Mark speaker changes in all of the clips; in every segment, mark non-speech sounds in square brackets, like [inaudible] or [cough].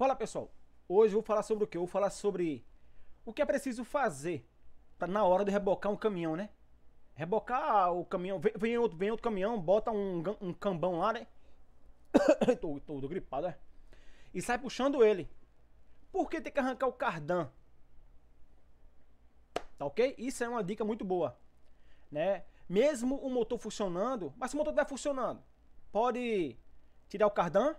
Speaker 1: Fala pessoal, hoje eu vou falar sobre o que? vou falar sobre o que é preciso fazer pra, na hora de rebocar um caminhão, né? Rebocar o caminhão, vem, vem outro, vem outro caminhão, bota um, um cambão lá, né? [coughs] tô, tô, tô gripado, né? E sai puxando ele. Por que tem que arrancar o cardan? Tá ok? Isso é uma dica muito boa. Né? Mesmo o motor funcionando, mas se o motor estiver tá funcionando, pode tirar o cardan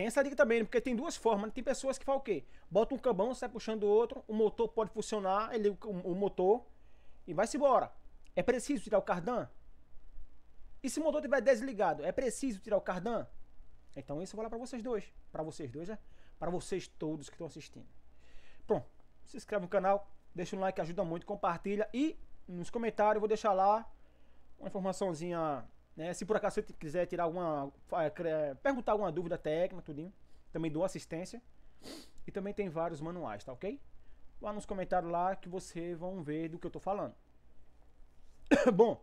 Speaker 1: tem essa dica também, né? porque tem duas formas. Né? Tem pessoas que fazem o quê? Bota um cambão, sai puxando o outro, o motor pode funcionar, ele o, motor e vai-se embora. É preciso tirar o cardan? E se o motor estiver desligado, é preciso tirar o cardan? Então isso eu vou lá para vocês dois. Para vocês dois, né? Para vocês todos que estão assistindo. Pronto, se inscreve no canal, deixa um like, ajuda muito, compartilha. E nos comentários eu vou deixar lá uma informaçãozinha né? Se por acaso você quiser tirar alguma. É, perguntar alguma dúvida técnica, tudinho. Também dou assistência. E também tem vários manuais, tá ok? Lá nos comentários lá que vocês vão ver do que eu tô falando. [coughs] Bom,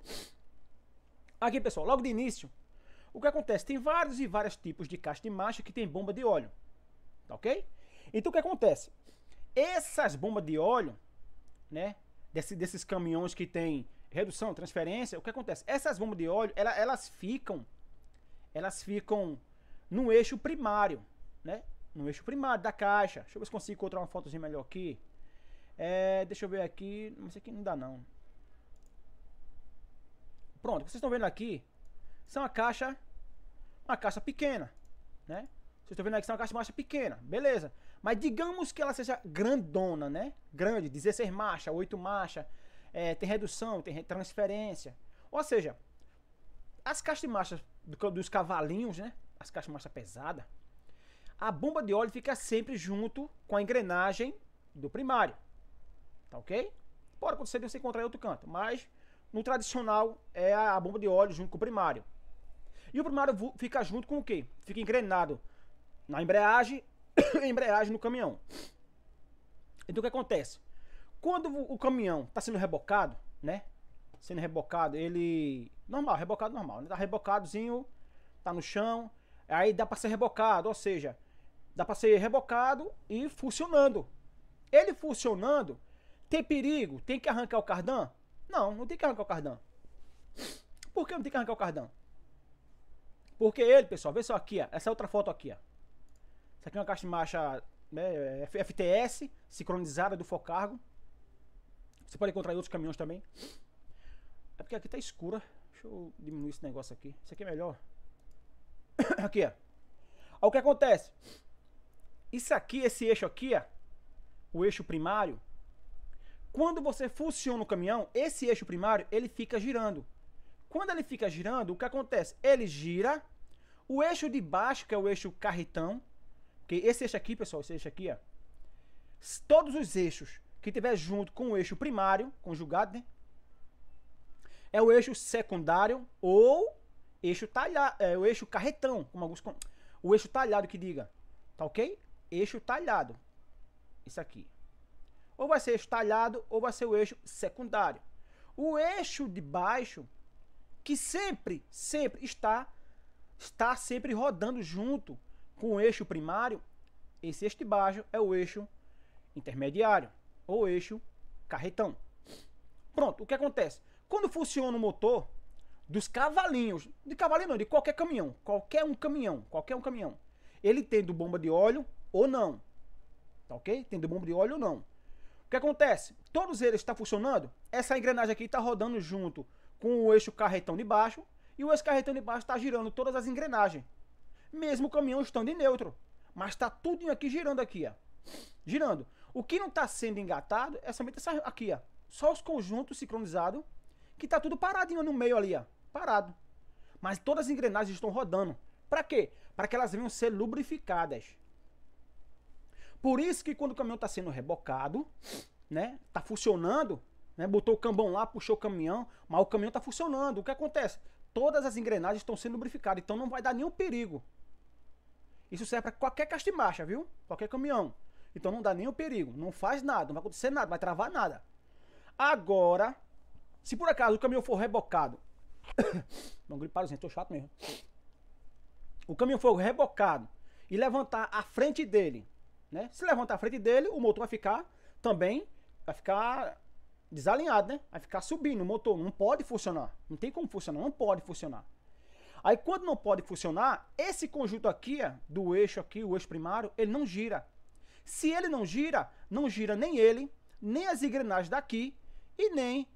Speaker 1: aqui pessoal, logo de início, o que acontece? Tem vários e vários tipos de caixa de marcha que tem bomba de óleo, tá ok? Então o que acontece? Essas bombas de óleo, né? Desse, desses caminhões que tem redução, transferência, o que acontece? Essas bombas de óleo, ela, elas ficam elas ficam no eixo primário, né? No eixo primário da caixa. Deixa eu ver se consigo encontrar uma fotozinha melhor aqui. É, deixa eu ver aqui, mas aqui não dá não. Pronto, vocês estão vendo aqui, são a caixa, uma caixa pequena, né? Vocês estão vendo aqui, são uma caixa marcha pequena, beleza. Mas digamos que ela seja grandona, né? Grande, 16 marcha, 8 marcha, é, tem redução, tem transferência. Ou seja, as caixas de marcha do, dos cavalinhos, né? As caixas de marcha pesada, a bomba de óleo fica sempre junto com a engrenagem do primário. Tá ok? Pode acontecer de você encontrar em outro canto, mas no tradicional é a bomba de óleo junto com o primário. E o primário fica junto com o quê? Fica engrenado na embreagem, [coughs] embreagem no caminhão. Então o que acontece? Quando o caminhão está sendo rebocado, né? Sendo rebocado, ele. Normal, rebocado normal, né? Tá rebocadozinho, tá no chão. Aí dá para ser rebocado, ou seja, dá para ser rebocado e funcionando. Ele funcionando, tem perigo? Tem que arrancar o cardan? Não, não tem que arrancar o cardan. Por que não tem que arrancar o cardan? Porque ele, pessoal, vê só aqui, ó, essa outra foto aqui, ó. Essa aqui é uma caixa de marcha né, FTS, sincronizada do Focargo. Você pode encontrar em outros caminhões também. É porque aqui tá escura. Deixa eu diminuir esse negócio aqui. Isso aqui é melhor. [coughs] aqui, ó. o que acontece. Isso aqui, esse eixo aqui, ó. O eixo primário. Quando você funciona o caminhão, esse eixo primário, ele fica girando. Quando ele fica girando, o que acontece? Ele gira. O eixo de baixo, que é o eixo carretão. Que esse eixo aqui, pessoal, esse eixo aqui, ó. Todos os eixos que estiver junto com o eixo primário, conjugado, né? É o eixo secundário ou eixo talhado, é o eixo carretão, como alguns o eixo talhado que diga, tá OK? Eixo talhado. Isso aqui. Ou vai ser eixo talhado ou vai ser o eixo secundário. O eixo de baixo que sempre, sempre está está sempre rodando junto com o eixo primário, esse eixo de baixo é o eixo intermediário ou eixo carretão. Pronto, o que acontece? Quando funciona o motor dos cavalinhos, de cavalinho não, de qualquer caminhão, qualquer um caminhão, qualquer um caminhão, ele tendo bomba de óleo ou não, tá ok? Tendo bomba de óleo ou não. O que acontece? Todos eles estão tá funcionando, essa engrenagem aqui está rodando junto com o eixo carretão de baixo e o eixo carretão de baixo está girando todas as engrenagens. Mesmo o caminhão estando em neutro, mas está tudo aqui girando aqui, ó. Girando. O que não está sendo engatado é somente essa aqui, ó. Só os conjuntos sincronizados, que está tudo paradinho no meio ali, ó. Parado. Mas todas as engrenagens estão rodando. Para quê? Para que elas venham ser lubrificadas. Por isso que quando o caminhão está sendo rebocado, né? Tá funcionando, né? Botou o cambão lá, puxou o caminhão, mas o caminhão tá funcionando. O que acontece? Todas as engrenagens estão sendo lubrificadas, então não vai dar nenhum perigo. Isso serve para qualquer caixa de marcha, viu? Qualquer caminhão. Então não dá nem o perigo, não faz nada, não vai acontecer nada, não vai travar nada. Agora, se por acaso o caminhão for rebocado, não [coughs] griparam, gente, tô chato mesmo. O caminhão for rebocado e levantar a frente dele, né? Se levantar a frente dele, o motor vai ficar também, vai ficar desalinhado, né? Vai ficar subindo o motor, não pode funcionar, não tem como funcionar, não pode funcionar. Aí quando não pode funcionar, esse conjunto aqui, ó, do eixo aqui, o eixo primário, ele não gira. Se ele não gira, não gira nem ele, nem as engrenagens daqui e nem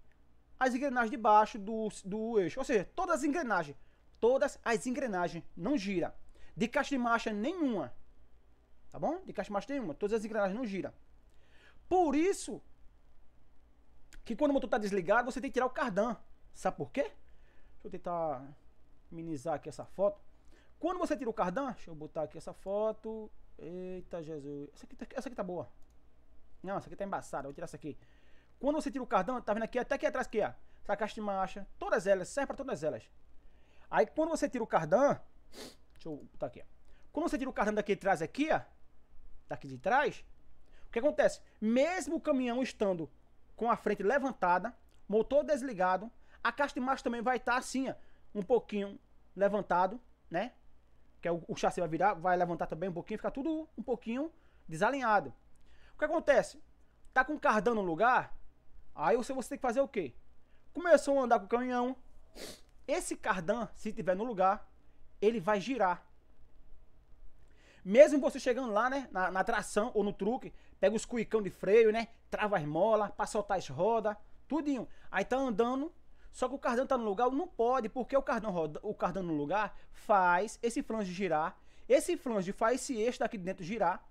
Speaker 1: as engrenagens de baixo do, do eixo. Ou seja, todas as engrenagens, todas as engrenagens não gira. De caixa de marcha nenhuma, tá bom? De caixa de marcha nenhuma, todas as engrenagens não giram. Por isso que quando o motor está desligado, você tem que tirar o cardan. Sabe por quê? Deixa eu tentar minimizar aqui essa foto. Quando você tira o cardan, deixa eu botar aqui essa foto, Eita Jesus. Essa aqui, tá, essa aqui tá boa. Não, essa aqui tá embaçada. Vou tirar essa aqui. Quando você tira o cardão, tá vendo aqui? Até aqui atrás aqui, ó. Essa caixa de marcha. Todas elas. Serve pra todas elas. Aí quando você tira o cardan. Deixa eu botar aqui, ó. Quando você tira o cardan daqui de trás aqui, ó. Daqui de trás. O que acontece? Mesmo o caminhão estando com a frente levantada, motor desligado, a caixa de marcha também vai estar tá assim, ó, um pouquinho levantado, né? que é o, o chassi vai virar, vai levantar também um pouquinho, fica tudo um pouquinho desalinhado. O que acontece? Tá com o cardan no lugar, aí você, você tem que fazer o quê? Começou a andar com o caminhão, esse cardan, se tiver no lugar, ele vai girar. Mesmo você chegando lá, né, na, na tração ou no truque, pega os cuicão de freio, né, trava as molas, pra soltar as rodas, tudinho. Aí tá andando, só que o cardan está no lugar, não pode, porque o cardan, roda, o no lugar faz esse flange girar, esse flange faz esse eixo daqui de dentro girar,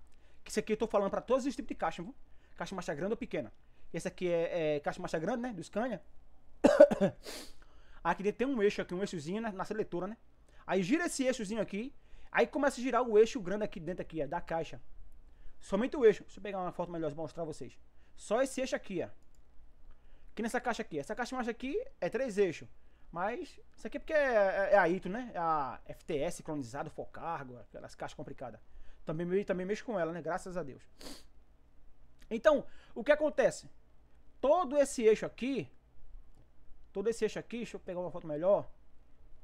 Speaker 1: que isso aqui eu estou falando para todos os tipos de caixa, viu? caixa marcha grande ou pequena. Esse aqui é, é caixa marcha grande, né, do Scania. [coughs] aqui dentro tem um eixo aqui, um eixozinho né? na seletora, né? Aí gira esse eixozinho aqui, aí começa a girar o eixo grande aqui dentro aqui, ó, da caixa. Somente o eixo. Deixa eu pegar uma foto melhor pra mostrar pra vocês. Só esse eixo aqui, ó. Que nessa caixa aqui. Essa caixa marcha aqui é três eixos. Mas isso aqui é porque é, é, é a ITO, né? É a FTS clonizado, Focargo, aquelas caixas complicadas. Também, também mexo com ela, né? Graças a Deus. Então, o que acontece? Todo esse eixo aqui, todo esse eixo aqui, deixa eu pegar uma foto melhor,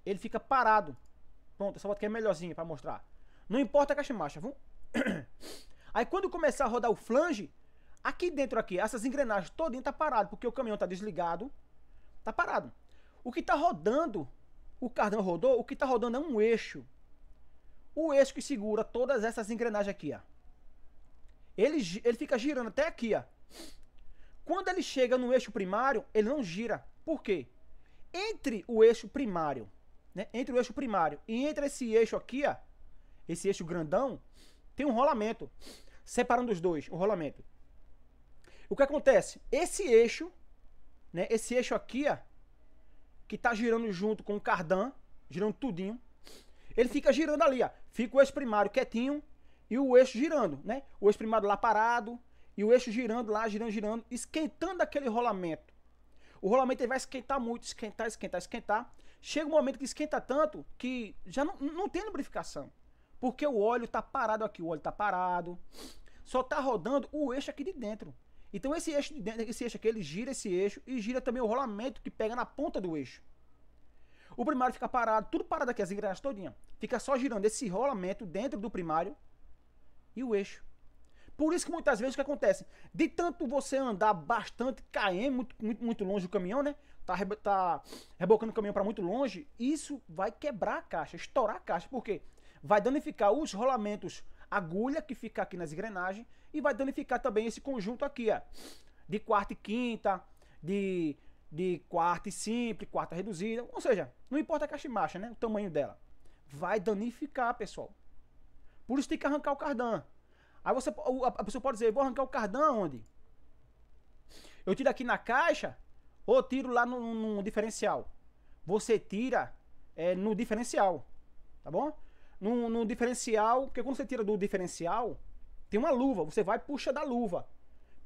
Speaker 1: ele fica parado. Pronto, essa foto aqui é melhorzinha para mostrar. Não importa a caixa marcha, viu? [coughs] Aí quando começar a rodar o flange, Aqui dentro aqui, essas engrenagens todinha tá parado, porque o caminhão tá desligado, tá parado. O que tá rodando, o cardan rodou, o que tá rodando é um eixo. O eixo que segura todas essas engrenagens aqui, ó. Ele, ele fica girando até aqui, ó. Quando ele chega no eixo primário, ele não gira. Por quê? Entre o eixo primário, né? Entre o eixo primário e entre esse eixo aqui, ó, esse eixo grandão, tem um rolamento separando os dois, o rolamento. O que acontece? Esse eixo, né? Esse eixo aqui, ó, que tá girando junto com o cardan, girando tudinho, ele fica girando ali, ó. Fica o eixo primário quietinho e o eixo girando, né? O eixo primário lá parado e o eixo girando lá, girando, girando, esquentando aquele rolamento. O rolamento ele vai esquentar muito, esquentar, esquentar, esquentar. Chega um momento que esquenta tanto que já não, não tem lubrificação. Porque o óleo tá parado aqui, o óleo tá parado. Só tá rodando o eixo aqui de dentro. Então esse eixo, de dentro, esse eixo aqui, ele gira esse eixo e gira também o rolamento que pega na ponta do eixo. O primário fica parado, tudo parado aqui, as engrenagens todinha. Fica só girando esse rolamento dentro do primário e o eixo. Por isso que muitas vezes o que acontece? De tanto você andar bastante cair muito, muito, muito longe do caminhão, né? Tá, tá rebocando o caminhão para muito longe, isso vai quebrar a caixa, estourar a caixa. Por quê? Vai danificar os rolamentos agulha que fica aqui nas engrenagens e vai danificar também esse conjunto aqui, ó, de quarta e quinta, de, de quarta e simples, quarta reduzida, ou seja, não importa a caixa de marcha, né, o tamanho dela, vai danificar, pessoal. Por isso tem que arrancar o cardan. Aí você, a pessoa pode dizer, vou arrancar o cardan onde? Eu tiro aqui na caixa ou tiro lá no, no diferencial? Você tira é, no diferencial, tá bom? no, no diferencial, porque quando você tira do diferencial, tem uma luva, você vai e puxa da luva.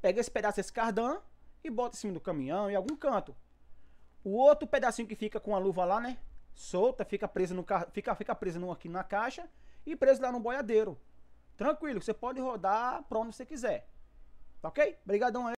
Speaker 1: Pega esse pedaço desse cardan e bota em cima do caminhão, em algum canto. O outro pedacinho que fica com a luva lá, né? Solta, fica preso no fica, fica preso no, aqui na caixa e preso lá no boiadeiro. Tranquilo, você pode rodar para onde você quiser. Tá ok? Obrigadão aí.